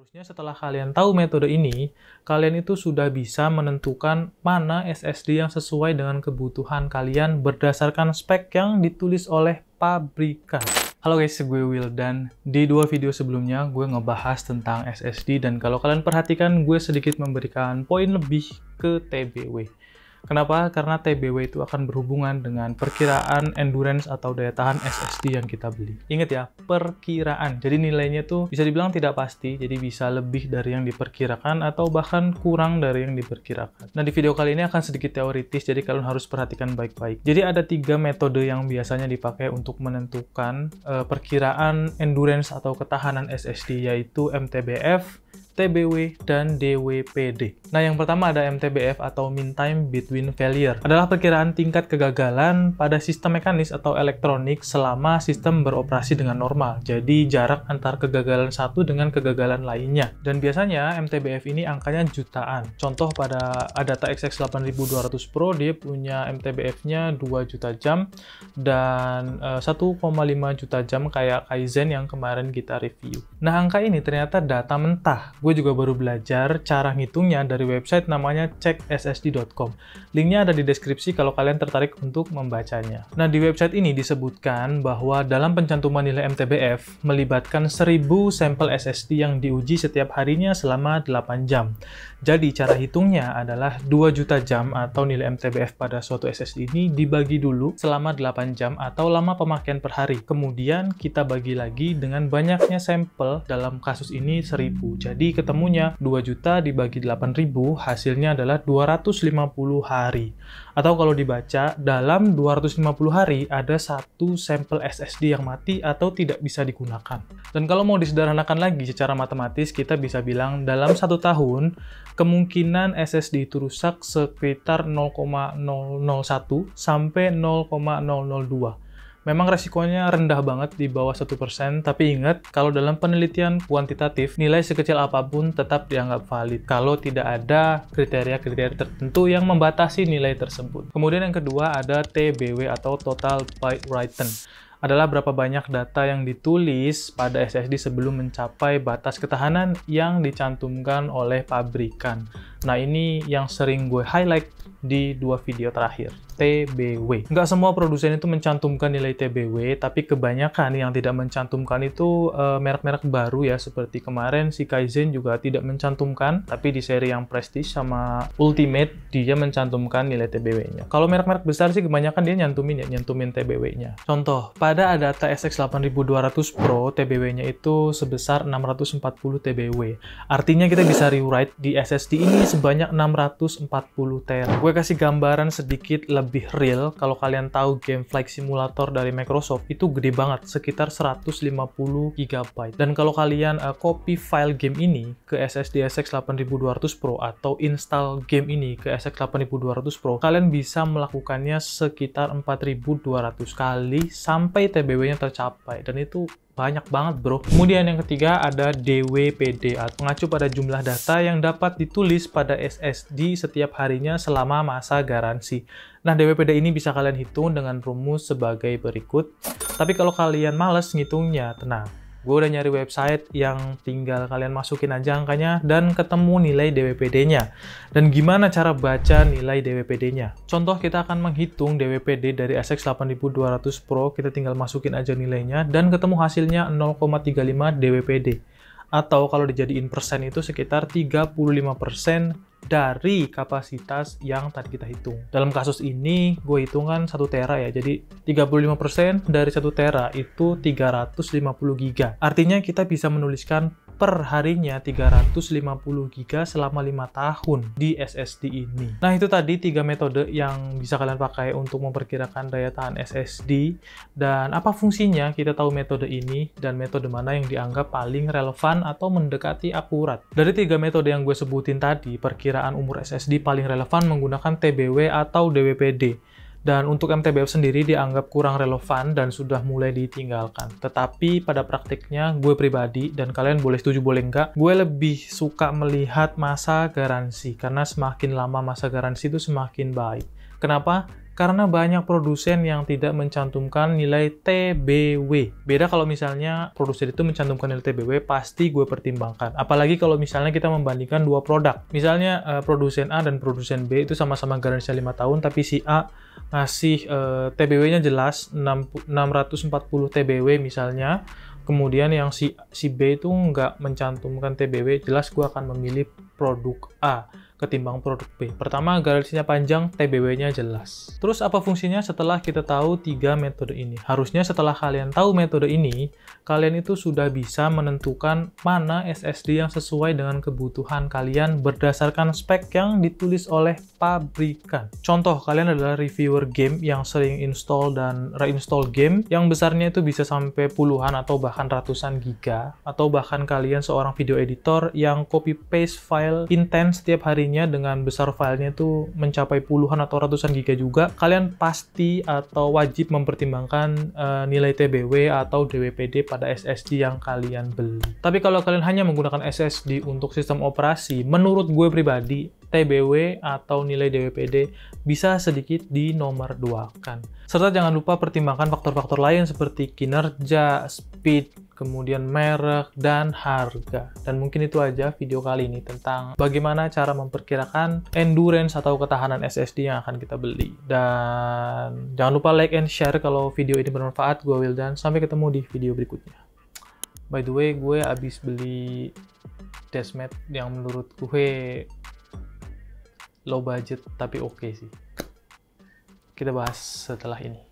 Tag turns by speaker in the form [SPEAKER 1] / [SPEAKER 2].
[SPEAKER 1] Harusnya setelah kalian tahu metode ini, kalian itu sudah bisa menentukan mana SSD yang sesuai dengan kebutuhan kalian berdasarkan spek yang ditulis oleh pabrikan. Halo guys, gue dan Di dua video sebelumnya, gue ngebahas tentang SSD dan kalau kalian perhatikan, gue sedikit memberikan poin lebih ke TBW. Kenapa? Karena TBW itu akan berhubungan dengan perkiraan endurance atau daya tahan SSD yang kita beli. Ingat ya, perkiraan. Jadi nilainya tuh bisa dibilang tidak pasti, jadi bisa lebih dari yang diperkirakan atau bahkan kurang dari yang diperkirakan. Nah, di video kali ini akan sedikit teoritis, jadi kalian harus perhatikan baik-baik. Jadi ada tiga metode yang biasanya dipakai untuk menentukan uh, perkiraan endurance atau ketahanan SSD, yaitu MTBF, TBW, dan DWPD. Nah, yang pertama ada MTBF atau Mean Time Between Failure. Adalah perkiraan tingkat kegagalan pada sistem mekanis atau elektronik selama sistem beroperasi dengan normal. Jadi, jarak antar kegagalan satu dengan kegagalan lainnya. Dan biasanya MTBF ini angkanya jutaan. Contoh pada Adata XX8200 Pro, dia punya MTBF-nya 2 juta jam dan 1,5 eh, juta jam kayak Kaizen yang kemarin kita review. Nah, angka ini ternyata data mentah. Gue Gue juga baru belajar cara ngitungnya dari website namanya checkssd.com. Linknya ada di deskripsi kalau kalian tertarik untuk membacanya. Nah, di website ini disebutkan bahwa dalam pencantuman nilai MTBF melibatkan 1000 sampel SSD yang diuji setiap harinya selama 8 jam. Jadi, cara hitungnya adalah 2 juta jam atau nilai MTBF pada suatu SSD ini dibagi dulu selama 8 jam atau lama pemakaian per hari. Kemudian kita bagi lagi dengan banyaknya sampel dalam kasus ini 1000. Jadi ketemunya 2 juta dibagi ribu hasilnya adalah 250 hari. Atau kalau dibaca, dalam 250 hari ada satu sampel SSD yang mati atau tidak bisa digunakan. Dan kalau mau disederhanakan lagi secara matematis, kita bisa bilang dalam satu tahun, kemungkinan SSD itu rusak sekitar 0,001 sampai 0,002 Memang resikonya rendah banget di bawah 1%, tapi ingat kalau dalam penelitian kuantitatif, nilai sekecil apapun tetap dianggap valid kalau tidak ada kriteria-kriteria tertentu yang membatasi nilai tersebut. Kemudian yang kedua ada TBW atau Total Byte Written adalah berapa banyak data yang ditulis pada SSD sebelum mencapai batas ketahanan yang dicantumkan oleh pabrikan. Nah ini yang sering gue highlight di dua video terakhir, TBW. Nggak semua produsen itu mencantumkan nilai TBW, tapi kebanyakan yang tidak mencantumkan itu eh, merek-merek baru ya, seperti kemarin si Kaizen juga tidak mencantumkan, tapi di seri yang Prestige sama Ultimate, dia mencantumkan nilai TBW-nya. Kalau merek-merek besar sih kebanyakan dia nyantumin ya, nyantumin TBW-nya. Contoh, pada ada SX 8200 Pro, TBW-nya itu sebesar 640 TBW. Artinya kita bisa rewrite di SSD ini sebanyak 640 tera. Gue kasih gambaran sedikit lebih real kalau kalian tahu game Flight Simulator dari Microsoft itu gede banget, sekitar 150 GB. Dan kalau kalian uh, copy file game ini ke SSD SX 8200 Pro atau install game ini ke SX 8200 Pro, kalian bisa melakukannya sekitar 4200 kali sampai TBW-nya tercapai dan itu banyak banget bro. Kemudian yang ketiga ada DWPD atau mengacu pada jumlah data yang dapat ditulis pada SSD setiap harinya selama masa garansi. Nah, DWPD ini bisa kalian hitung dengan rumus sebagai berikut. Tapi kalau kalian males ngitungnya, tenang Gue udah nyari website yang tinggal kalian masukin aja angkanya dan ketemu nilai DWPD-nya. Dan gimana cara baca nilai DWPD-nya? Contoh kita akan menghitung DWPD dari SX8200 Pro, kita tinggal masukin aja nilainya dan ketemu hasilnya 0,35 DWPD atau kalau dijadiin persen itu sekitar 35% dari kapasitas yang tadi kita hitung. Dalam kasus ini gue hitung kan 1 tera ya. Jadi 35% dari 1 tera itu 350 giga. Artinya kita bisa menuliskan per harinya 350 GB selama 5 tahun di SSD ini. Nah itu tadi tiga metode yang bisa kalian pakai untuk memperkirakan daya tahan SSD dan apa fungsinya kita tahu metode ini dan metode mana yang dianggap paling relevan atau mendekati akurat. Dari tiga metode yang gue sebutin tadi, perkiraan umur SSD paling relevan menggunakan TBW atau DWPD dan untuk MTBF sendiri dianggap kurang relevan dan sudah mulai ditinggalkan. Tetapi pada praktiknya gue pribadi dan kalian boleh setuju boleh enggak, gue lebih suka melihat masa garansi karena semakin lama masa garansi itu semakin baik. Kenapa? karena banyak produsen yang tidak mencantumkan nilai TBW. Beda kalau misalnya produsen itu mencantumkan nilai TBW, pasti gue pertimbangkan. Apalagi kalau misalnya kita membandingkan dua produk. Misalnya eh, produsen A dan produsen B itu sama-sama garansi 5 tahun, tapi si A ngasih uh, eh, TBW-nya jelas 6, 640 TBW misalnya, kemudian yang si si B itu nggak mencantumkan TBW, jelas gue akan memilih produk A ketimbang produk B. Pertama, garisnya panjang, TBW-nya jelas. Terus apa fungsinya setelah kita tahu tiga metode ini? Harusnya setelah kalian tahu metode ini, kalian itu sudah bisa menentukan mana SSD yang sesuai dengan kebutuhan kalian berdasarkan spek yang ditulis oleh pabrikan. Contoh, kalian adalah reviewer game yang sering install dan reinstall game yang besarnya itu bisa sampai puluhan atau bahkan ratusan giga atau bahkan kalian seorang video editor yang copy paste file intens setiap harinya dengan besar filenya itu mencapai puluhan atau ratusan giga juga, kalian pasti atau wajib mempertimbangkan uh, nilai TBW atau DWPD pada ada SSD yang kalian beli. Tapi kalau kalian hanya menggunakan SSD untuk sistem operasi, menurut gue pribadi, TBW atau nilai DWPD bisa sedikit di nomor kan. Serta jangan lupa pertimbangkan faktor-faktor lain seperti kinerja, speed, kemudian merek, dan harga. Dan mungkin itu aja video kali ini tentang bagaimana cara memperkirakan endurance atau ketahanan SSD yang akan kita beli. Dan jangan lupa like and share kalau video ini bermanfaat. Gue Wildan, sampai ketemu di video berikutnya. By the way, gue abis beli desmet yang menurut gue low budget tapi oke okay sih. Kita bahas setelah ini.